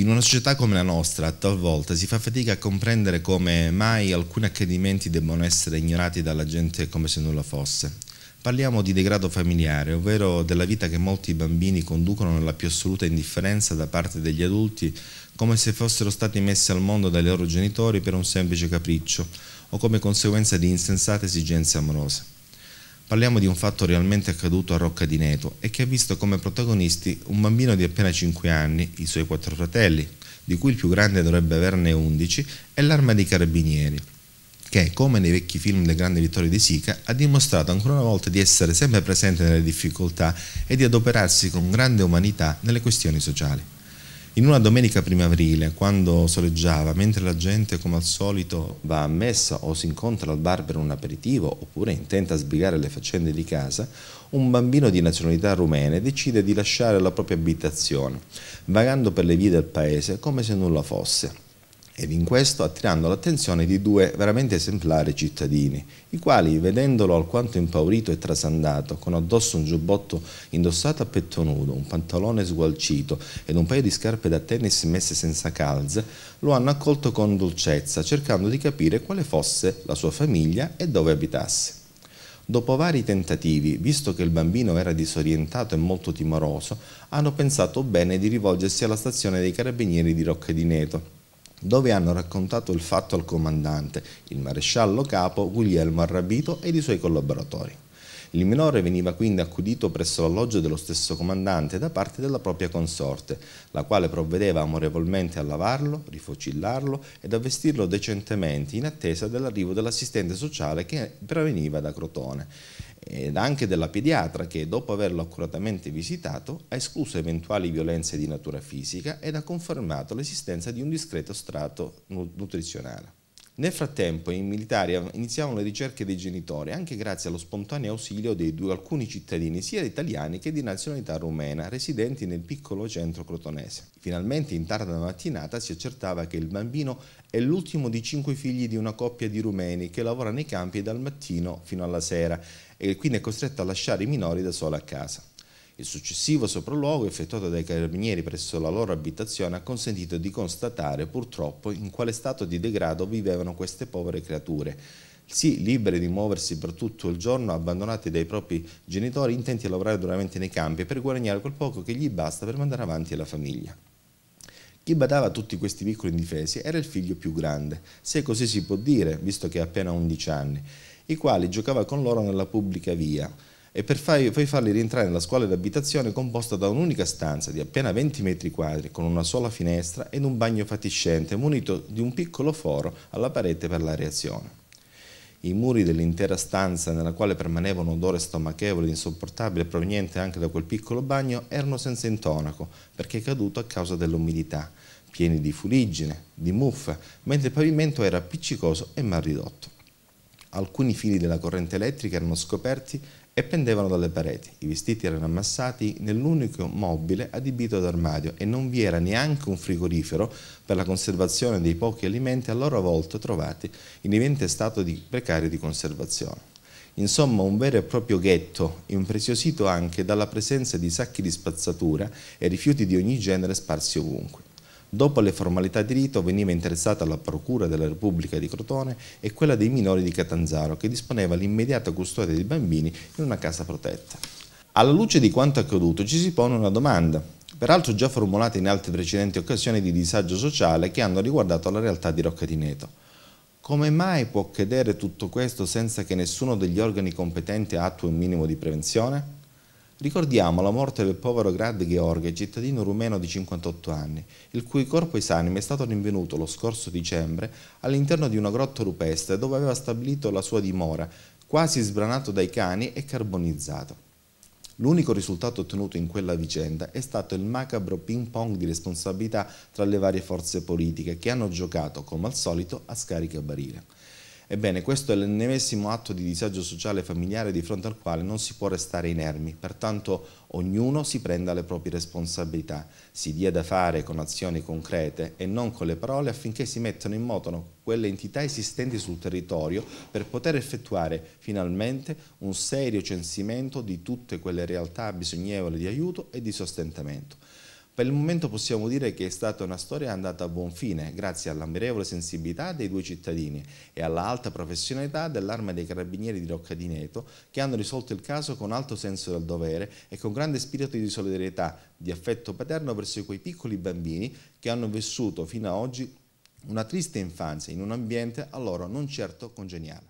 In una società come la nostra, talvolta si fa fatica a comprendere come mai alcuni accadimenti debbano essere ignorati dalla gente come se nulla fosse. Parliamo di degrado familiare, ovvero della vita che molti bambini conducono nella più assoluta indifferenza da parte degli adulti, come se fossero stati messi al mondo dai loro genitori per un semplice capriccio o come conseguenza di insensate esigenze amorose. Parliamo di un fatto realmente accaduto a Rocca di Neto e che ha visto come protagonisti un bambino di appena 5 anni, i suoi quattro fratelli, di cui il più grande dovrebbe averne 11, e l'arma dei carabinieri, che, come nei vecchi film del grande Vittorio di Sica, ha dimostrato ancora una volta di essere sempre presente nelle difficoltà e di adoperarsi con grande umanità nelle questioni sociali. In una domenica primaverile, quando soleggiava, mentre la gente come al solito va a messa o si incontra al bar per un aperitivo oppure intenta sbrigare le faccende di casa, un bambino di nazionalità rumena decide di lasciare la propria abitazione, vagando per le vie del paese come se nulla fosse ed in questo attirando l'attenzione di due veramente esemplari cittadini, i quali, vedendolo alquanto impaurito e trasandato, con addosso un giubbotto indossato a petto nudo, un pantalone sgualcito ed un paio di scarpe da tennis messe senza calze, lo hanno accolto con dolcezza, cercando di capire quale fosse la sua famiglia e dove abitasse. Dopo vari tentativi, visto che il bambino era disorientato e molto timoroso, hanno pensato bene di rivolgersi alla stazione dei carabinieri di Rocca di Neto, dove hanno raccontato il fatto al comandante, il maresciallo capo Guglielmo Arrabito ed i suoi collaboratori. Il minore veniva quindi accudito presso l'alloggio dello stesso comandante da parte della propria consorte, la quale provvedeva amorevolmente a lavarlo, rifocillarlo ed a vestirlo decentemente in attesa dell'arrivo dell'assistente sociale che proveniva da Crotone ed anche della pediatra che, dopo averlo accuratamente visitato, ha escluso eventuali violenze di natura fisica ed ha confermato l'esistenza di un discreto strato nutrizionale. Nel frattempo i militari iniziavano le ricerche dei genitori, anche grazie allo spontaneo ausilio di alcuni cittadini, sia italiani che di nazionalità rumena, residenti nel piccolo centro crotonese. Finalmente in tarda mattinata si accertava che il bambino è l'ultimo di cinque figli di una coppia di rumeni che lavora nei campi dal mattino fino alla sera e quindi è costretto a lasciare i minori da solo a casa. Il successivo sopralluogo effettuato dai carabinieri presso la loro abitazione ha consentito di constatare purtroppo in quale stato di degrado vivevano queste povere creature sì, libere di muoversi per tutto il giorno, abbandonate dai propri genitori, intenti a lavorare duramente nei campi per guadagnare quel poco che gli basta per mandare avanti la famiglia. Chi badava a tutti questi piccoli indifesi era il figlio più grande, se così si può dire, visto che ha appena 11 anni, i quali giocava con loro nella pubblica via, e per fai, poi farli rientrare nella scuola di abitazione composta da un'unica stanza di appena 20 metri quadri con una sola finestra ed un bagno fatiscente munito di un piccolo foro alla parete per l'areazione. I muri dell'intera stanza, nella quale permaneva un odore stomachevole e insopportabile proveniente anche da quel piccolo bagno, erano senza intonaco, perché caduto a causa dell'umidità, pieni di fuliggine, di muffa, mentre il pavimento era appiccicoso e mal ridotto. Alcuni fili della corrente elettrica erano scoperti e pendevano dalle pareti. I vestiti erano ammassati nell'unico mobile adibito ad armadio e non vi era neanche un frigorifero per la conservazione dei pochi alimenti a loro volta trovati in evidente stato di precario di conservazione. Insomma, un vero e proprio ghetto, impreziosito anche dalla presenza di sacchi di spazzatura e rifiuti di ogni genere sparsi ovunque. Dopo le formalità di rito veniva interessata la Procura della Repubblica di Crotone e quella dei minori di Catanzaro, che disponeva l'immediata custodia dei bambini in una casa protetta. Alla luce di quanto accaduto ci si pone una domanda, peraltro già formulata in altre precedenti occasioni di disagio sociale che hanno riguardato la realtà di Rocca di Neto. Come mai può accadere tutto questo senza che nessuno degli organi competenti attui un minimo di prevenzione? Ricordiamo la morte del povero Grad Gheorghe, cittadino rumeno di 58 anni, il cui corpo esanime è stato rinvenuto lo scorso dicembre all'interno di una grotta rupestre dove aveva stabilito la sua dimora, quasi sbranato dai cani e carbonizzato. L'unico risultato ottenuto in quella vicenda è stato il macabro ping pong di responsabilità tra le varie forze politiche che hanno giocato, come al solito, a scarica barile. Ebbene, questo è l'ennesimo atto di disagio sociale e familiare di fronte al quale non si può restare inermi, pertanto ognuno si prenda le proprie responsabilità, si dia da fare con azioni concrete e non con le parole affinché si mettano in moto quelle entità esistenti sul territorio per poter effettuare finalmente un serio censimento di tutte quelle realtà bisognevoli di aiuto e di sostentamento. Per il momento possiamo dire che è stata una storia andata a buon fine, grazie alla sensibilità dei due cittadini e alla alta professionalità dell'arma dei carabinieri di Rocca di Neto, che hanno risolto il caso con alto senso del dovere e con grande spirito di solidarietà, di affetto paterno verso quei piccoli bambini che hanno vissuto fino ad oggi una triste infanzia in un ambiente a loro non certo congeniale.